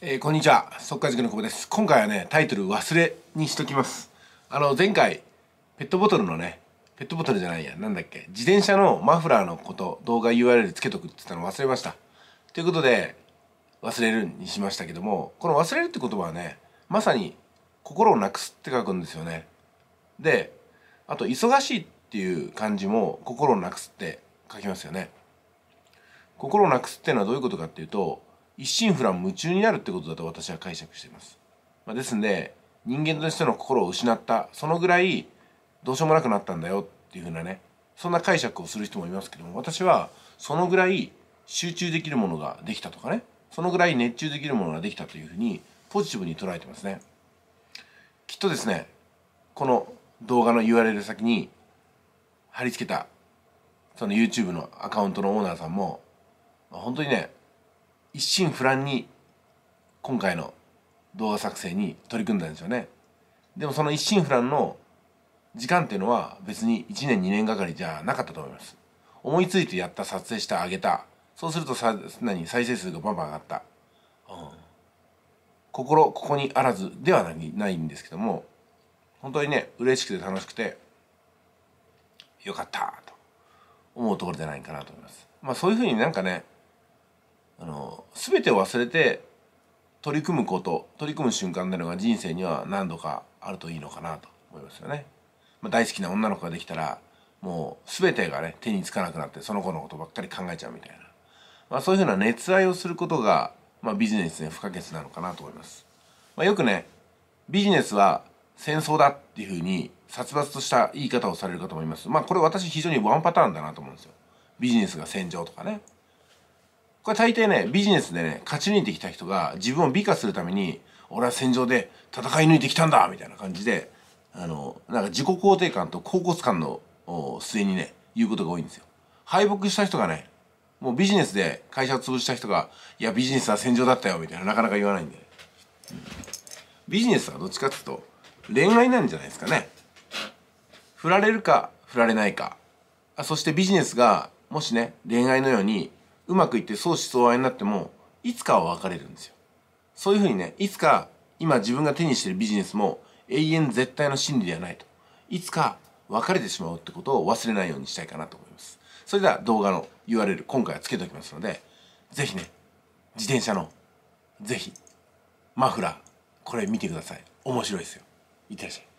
えー、こんにちは速稼塾の久保です今回はねタイトル忘れにしときますあの前回ペットボトルのねペットボトルじゃないやなんだっけ自転車のマフラーのこと動画 URL つけとくって言ったの忘れましたということで忘れるにしましたけどもこの忘れるって言葉はねまさに心をなくすって書くんですよねであと忙しいっていう感じも心をなくすって書きますよね心をなくすっていうのはどういうことかっていうと一心不乱夢中になるってことだと私は解釈しています、まあ、ですんで人間としての心を失ったそのぐらいどうしようもなくなったんだよっていうふうなねそんな解釈をする人もいますけども私はそのぐらい集中できるものができたとかねそのぐらい熱中できるものができたというふうにポジティブに捉えてますねきっとですねこの動画の URL 先に貼り付けたその YouTube のアカウントのオーナーさんも、まあ、本当にね一心不乱に今回の動画作成に取り組んだんですよねでもその一心不乱の時間っていうのは別に1年2年がかりじゃなかったと思います思いついてやった撮影したあげたそうするとさ何再生数がバンバン上がった、うん、心ここにあらずではないないんですけども本当にね嬉しくて楽しくてよかったと思うところじゃないかなと思いますまあそういうふうになんかねあの全てを忘れて取り組むこと取り組む瞬間なのが人生には何度かあるといいのかなと思いますよね。まあ、大好きな女の子ができたらもう全てがね手につかなくなってその子のことばっかり考えちゃうみたいな、まあ、そういうふうな熱愛をすることが、まあ、ビジネスに不可欠なのかなと思います。まあ、よくねビジネスは戦争だっていうふうに殺伐とした言い方をされるかと思います。まあこれ私非常にワンパターンだなと思うんですよ。ビジネスが戦場とかね。これ大抵ね、ビジネスでね、勝ち抜いてきた人が自分を美化するために、俺は戦場で戦い抜いてきたんだみたいな感じで、あの、なんか自己肯定感と高骨感の末にね、言うことが多いんですよ。敗北した人がね、もうビジネスで会社を潰した人が、いや、ビジネスは戦場だったよ、みたいな、なかなか言わないんで、ねうん、ビジネスはどっちかっていうと、恋愛なんじゃないですかね。振られるか、振られないか。あそしてビジネスが、もしね、恋愛のように、うまくいって相思相愛になってもいつかは別れるんですよそういうふうにねいつか今自分が手にしてるビジネスも永遠絶対の真理ではないといつか別れてしまうってことを忘れないようにしたいかなと思いますそれでは動画の URL 今回はつけておきますので是非ね自転車の是非マフラーこれ見てください面白いですよいってらっしゃい